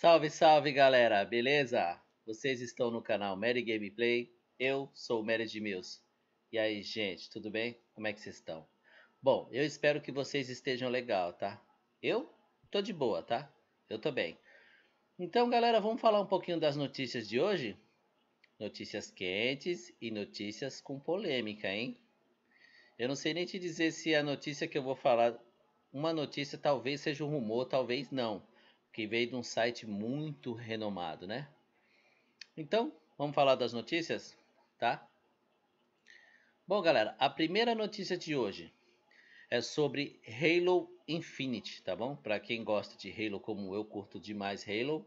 Salve, salve galera, beleza? Vocês estão no canal Mary Gameplay, eu sou o Mary de Mills. E aí gente, tudo bem? Como é que vocês estão? Bom, eu espero que vocês estejam legal, tá? Eu tô de boa, tá? Eu tô bem. Então galera, vamos falar um pouquinho das notícias de hoje? Notícias quentes e notícias com polêmica, hein? Eu não sei nem te dizer se a notícia que eu vou falar, uma notícia talvez seja um rumor, talvez não que veio de um site muito renomado, né? Então, vamos falar das notícias, tá? Bom, galera, a primeira notícia de hoje é sobre Halo Infinite, tá bom? Para quem gosta de Halo, como eu curto demais Halo,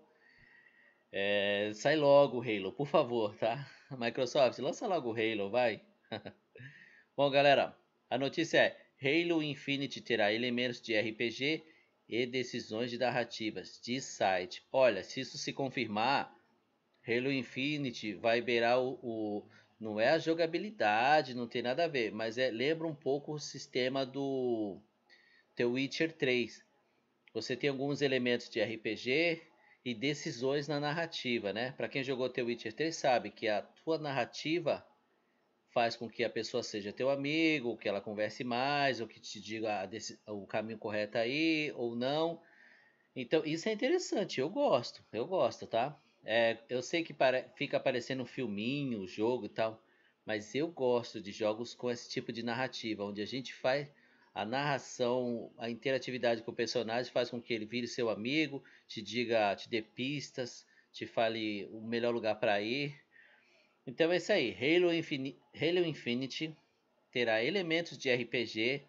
é, sai logo Halo, por favor, tá? Microsoft, lança logo Halo, vai. bom, galera, a notícia é Halo Infinite terá elementos de RPG e decisões de narrativas de site. Olha, se isso se confirmar, Halo Infinite vai beirar o, o não é a jogabilidade, não tem nada a ver, mas é, lembra um pouco o sistema do The Witcher 3. Você tem alguns elementos de RPG e decisões na narrativa, né? Para quem jogou The Witcher 3 sabe que a tua narrativa faz com que a pessoa seja teu amigo, que ela converse mais, ou que te diga o caminho correto aí ou não. Então, isso é interessante, eu gosto, eu gosto, tá? É, eu sei que para, fica aparecendo um filminho, jogo e tal, mas eu gosto de jogos com esse tipo de narrativa, onde a gente faz a narração, a interatividade com o personagem faz com que ele vire seu amigo, te diga, te dê pistas, te fale o melhor lugar para ir. Então é isso aí. Halo, Infin Halo Infinity terá elementos de RPG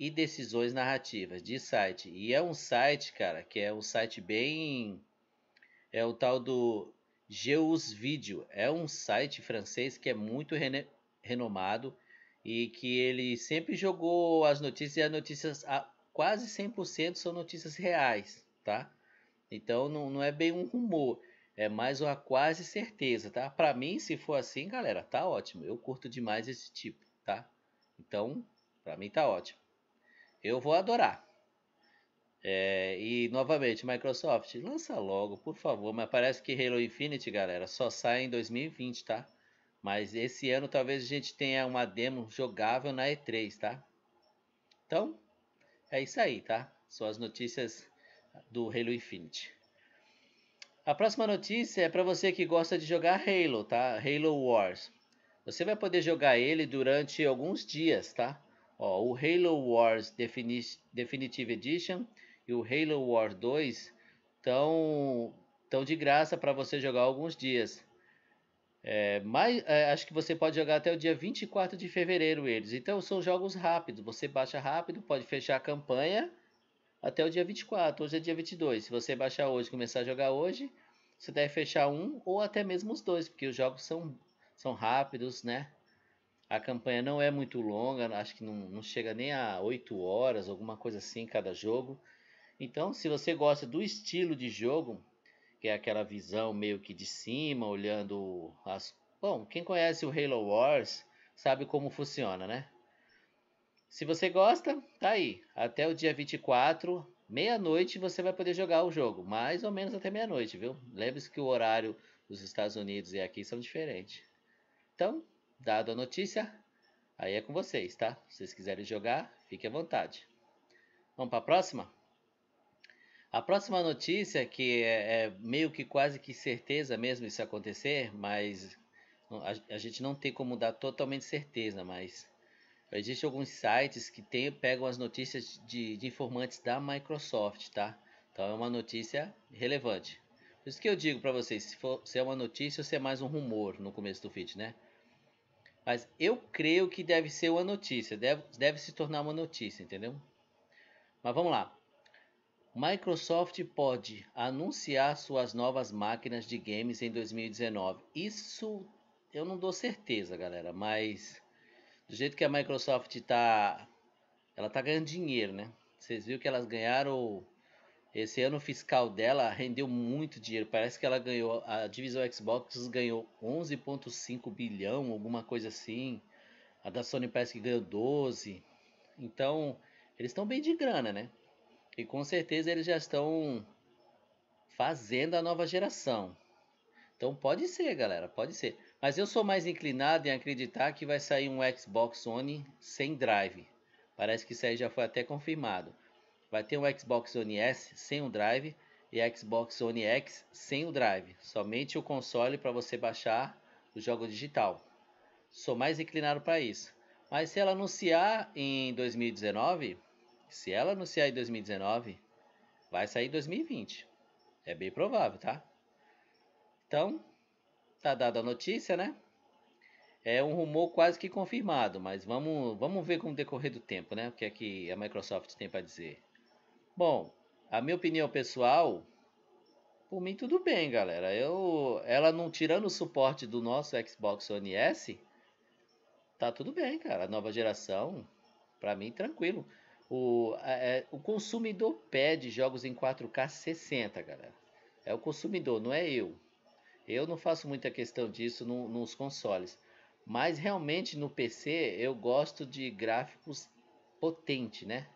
e decisões narrativas de site. E é um site, cara, que é um site bem. É o tal do Geus Video. É um site francês que é muito rene... renomado e que ele sempre jogou as notícias e as notícias a quase 100% são notícias reais, tá? Então não, não é bem um rumor. É mais uma quase certeza, tá? Para mim, se for assim, galera, tá ótimo. Eu curto demais esse tipo, tá? Então, para mim tá ótimo. Eu vou adorar. É, e novamente, Microsoft, lança logo, por favor. Mas parece que Halo Infinite, galera, só sai em 2020, tá? Mas esse ano talvez a gente tenha uma demo jogável na E3, tá? Então, é isso aí, tá? São as notícias do Halo Infinite. A próxima notícia é para você que gosta de jogar Halo, tá? Halo Wars. Você vai poder jogar ele durante alguns dias, tá? Ó, o Halo Wars Defini Definitive Edition e o Halo Wars 2 estão tão de graça para você jogar alguns dias. É, mas, é, acho que você pode jogar até o dia 24 de fevereiro eles. Então são jogos rápidos, você baixa rápido, pode fechar a campanha até o dia 24. Hoje é dia 22. Se você baixar hoje e começar a jogar hoje, você deve fechar um ou até mesmo os dois, porque os jogos são, são rápidos, né? A campanha não é muito longa, acho que não, não chega nem a 8 horas, alguma coisa assim, cada jogo. Então, se você gosta do estilo de jogo, que é aquela visão meio que de cima, olhando as. Bom, quem conhece o Halo Wars sabe como funciona, né? Se você gosta, tá aí. Até o dia 24, meia-noite, você vai poder jogar o jogo. Mais ou menos até meia-noite, viu? Lembre-se que o horário dos Estados Unidos e aqui são diferentes. Então, dado a notícia, aí é com vocês, tá? Se vocês quiserem jogar, fique à vontade. Vamos para a próxima? A próxima notícia, que é, é, meio que quase que certeza mesmo isso acontecer, mas a, a gente não tem como dar totalmente certeza, mas Existem alguns sites que tem, pegam as notícias de, de informantes da Microsoft, tá? Então é uma notícia relevante. Por isso que eu digo para vocês, se, for, se é uma notícia ou se é mais um rumor no começo do vídeo, né? Mas eu creio que deve ser uma notícia, deve, deve se tornar uma notícia, entendeu? Mas vamos lá. Microsoft pode anunciar suas novas máquinas de games em 2019. Isso eu não dou certeza, galera, mas do jeito que a Microsoft está, ela está ganhando dinheiro, né? Vocês viram que elas ganharam esse ano fiscal dela rendeu muito dinheiro. Parece que ela ganhou a divisão Xbox ganhou 11.5 bilhão, alguma coisa assim. A da Sony parece que ganhou 12. Então, eles estão bem de grana, né? E com certeza eles já estão fazendo a nova geração. Então pode ser, galera, pode ser. Mas eu sou mais inclinado em acreditar que vai sair um Xbox One sem drive. Parece que isso aí já foi até confirmado. Vai ter um Xbox One S sem o drive e Xbox One X sem o drive. Somente o console para você baixar o jogo digital. Sou mais inclinado para isso. Mas se ela anunciar em 2019, se ela anunciar em 2019, vai sair em 2020. É bem provável, tá? Então, Tá dada a notícia, né? É um rumor quase que confirmado, mas vamos, vamos ver com o decorrer do tempo, né? O que é que a Microsoft tem para dizer. Bom, a minha opinião pessoal, por mim tudo bem, galera. Eu, ela não tirando o suporte do nosso Xbox One S, tá tudo bem, cara. A nova geração, para mim tranquilo. O, é, o consumidor pede jogos em 4K 60, galera. É o consumidor, não é eu. Eu não faço muita questão disso no, nos consoles. Mas realmente no PC eu gosto de gráficos potente, né?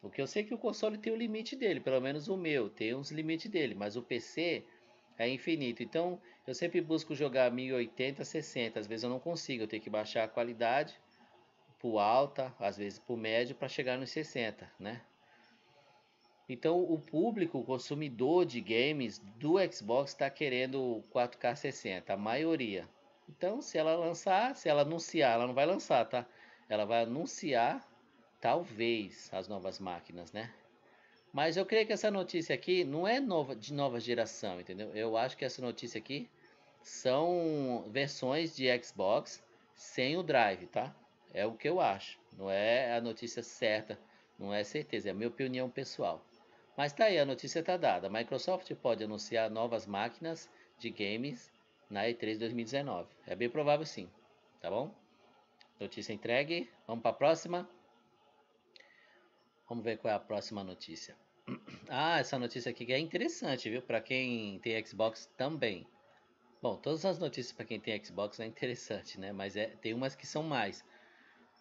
Porque eu sei que o console tem o limite dele, pelo menos o meu tem uns limites dele, mas o PC é infinito. Então eu sempre busco jogar 1080, 60. Às vezes eu não consigo, eu tenho que baixar a qualidade por alta, às vezes por médio para chegar nos 60, né? Então o público, o consumidor de games do Xbox está querendo 4K 60, a maioria. Então se ela lançar, se ela anunciar, ela não vai lançar, tá? Ela vai anunciar talvez as novas máquinas, né? Mas eu creio que essa notícia aqui não é nova, de nova geração, entendeu? Eu acho que essa notícia aqui são versões de Xbox sem o drive, tá? É o que eu acho. Não é a notícia certa, não é certeza, é a minha opinião pessoal. Mas tá aí, a notícia está dada. A Microsoft pode anunciar novas máquinas de games na E3 2019. É bem provável sim, tá bom? Notícia entregue. Vamos para a próxima. Vamos ver qual é a próxima notícia. Ah, essa notícia aqui é interessante, viu? Para quem tem Xbox também. Bom, todas as notícias para quem tem Xbox é interessante, né? Mas é, tem umas que são mais.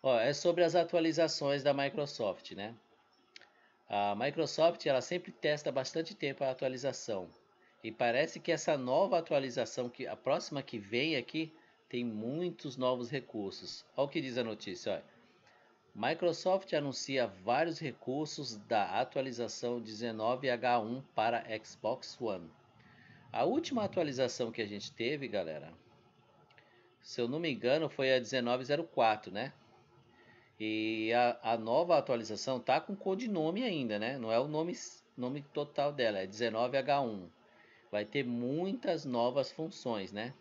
Ó, é sobre as atualizações da Microsoft, né? A Microsoft ela sempre testa bastante tempo a atualização. E parece que essa nova atualização, que a próxima que vem aqui, tem muitos novos recursos. Olha o que diz a notícia. Olha. Microsoft anuncia vários recursos da atualização 19H1 para Xbox One. A última atualização que a gente teve, galera, se eu não me engano, foi a 1904, né? E a, a nova atualização tá com codinome ainda, né? Não é o nome, nome total dela, é 19H1. Vai ter muitas novas funções, né?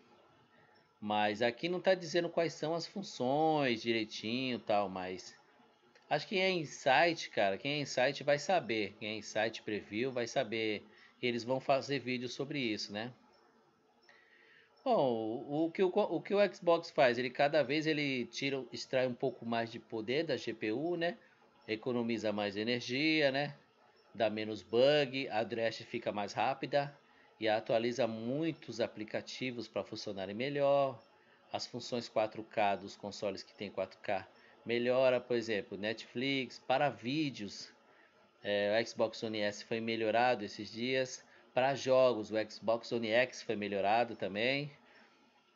Mas aqui não tá dizendo quais são as funções direitinho tal, mas acho que quem é insight, cara, quem é insight vai saber. Quem é insight preview vai saber. Eles vão fazer vídeo sobre isso, né? Bom, o que o, o que o Xbox faz, ele cada vez ele tira, extrai um pouco mais de poder da GPU, né? Economiza mais energia, né? Dá menos bug, a Dresh fica mais rápida e atualiza muitos aplicativos para funcionarem melhor. As funções 4K dos consoles que tem 4K melhora, por exemplo, Netflix para vídeos. É, o Xbox One S foi melhorado esses dias para jogos. O Xbox One X foi melhorado também.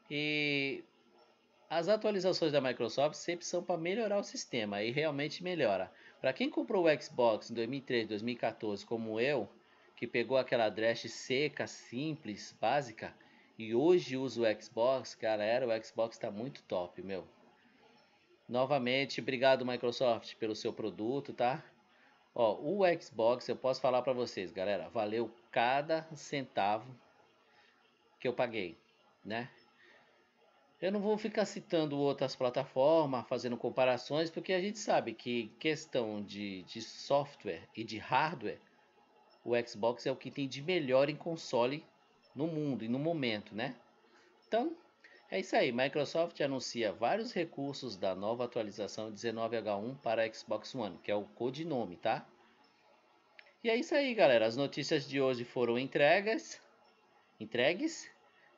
E as atualizações da Microsoft sempre são para melhorar o sistema e realmente melhora. Para quem comprou o Xbox em 2003, 2014, como eu, que pegou aquela dress seca, simples, básica, e hoje usa o Xbox, galera, o Xbox está muito top, meu. Novamente, obrigado Microsoft pelo seu produto, tá? Ó, o Xbox, eu posso falar para vocês, galera, valeu cada centavo que eu paguei, né? Eu não vou ficar citando outras plataformas, fazendo comparações, porque a gente sabe que questão de, de software e de hardware, o Xbox é o que tem de melhor em console no mundo e no momento, né? Então, é isso aí, Microsoft anuncia vários recursos da nova atualização 19H1 para Xbox One, que é o codinome, tá? E é isso aí, galera. As notícias de hoje foram entregas, entregues.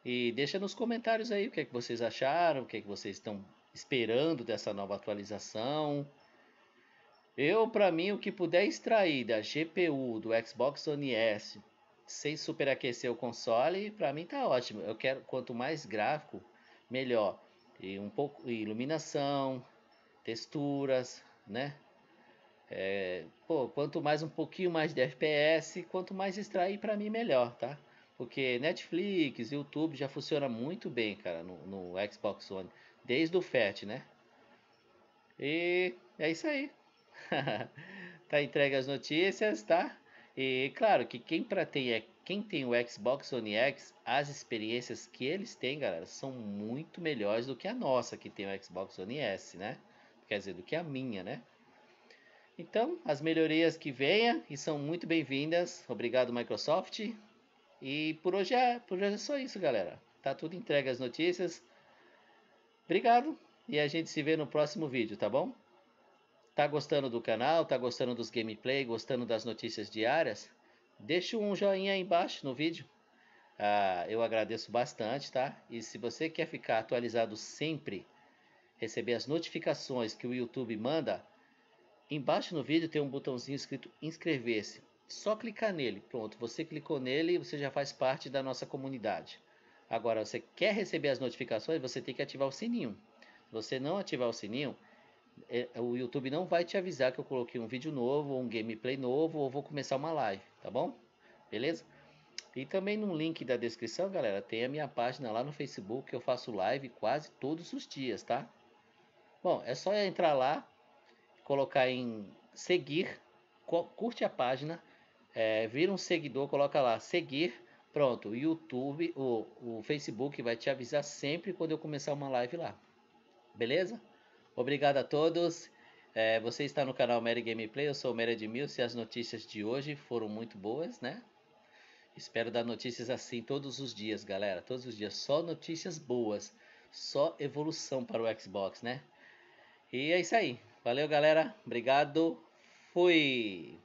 E deixa nos comentários aí o que é que vocês acharam, o que é que vocês estão esperando dessa nova atualização. Eu, para mim, o que puder extrair da GPU do Xbox One S sem superaquecer o console, para mim tá ótimo. Eu quero quanto mais gráfico, melhor e um pouco iluminação, texturas, né? É, pô, quanto mais um pouquinho mais de FPS, quanto mais extrair para mim melhor, tá? Porque Netflix, YouTube já funciona muito bem, cara, no, no Xbox One, desde o FAT, né? E é isso aí. tá entregue as notícias, tá? E claro que quem pra tem é quem tem o Xbox One X, as experiências que eles têm, galera, são muito melhores do que a nossa que tem o Xbox One S, né? Quer dizer, do que a minha, né? Então, as melhorias que venham e são muito bem-vindas. Obrigado, Microsoft. E por hoje, é, por hoje é só isso, galera. Tá tudo entregue as notícias. Obrigado e a gente se vê no próximo vídeo, tá bom? Tá gostando do canal? Tá gostando dos gameplay? Gostando das notícias diárias? deixe um joinha aí embaixo no vídeo. Ah, eu agradeço bastante, tá? E se você quer ficar atualizado sempre, receber as notificações que o YouTube manda, embaixo no vídeo tem um botãozinho escrito inscrever-se. Só clicar nele. Pronto, você clicou nele e você já faz parte da nossa comunidade. Agora, você quer receber as notificações, você tem que ativar o sininho. Se você não ativar o sininho, é, é, o YouTube não vai te avisar que eu coloquei um vídeo novo, um gameplay novo, ou vou começar uma live, tá bom? Beleza? E também no link da descrição, galera, tem a minha página lá no Facebook, que eu faço live quase todos os dias, tá? Bom, é só entrar lá, colocar em seguir, curte a página, é, vira um seguidor, coloca lá seguir, pronto, o YouTube, o, o Facebook vai te avisar sempre quando eu começar uma live lá, beleza? Obrigado a todos. É, você está no canal Mary Gameplay, eu sou o Mary Edmilson e as notícias de hoje foram muito boas, né? Espero dar notícias assim todos os dias, galera. Todos os dias. Só notícias boas. Só evolução para o Xbox, né? E é isso aí. Valeu, galera. Obrigado. Fui.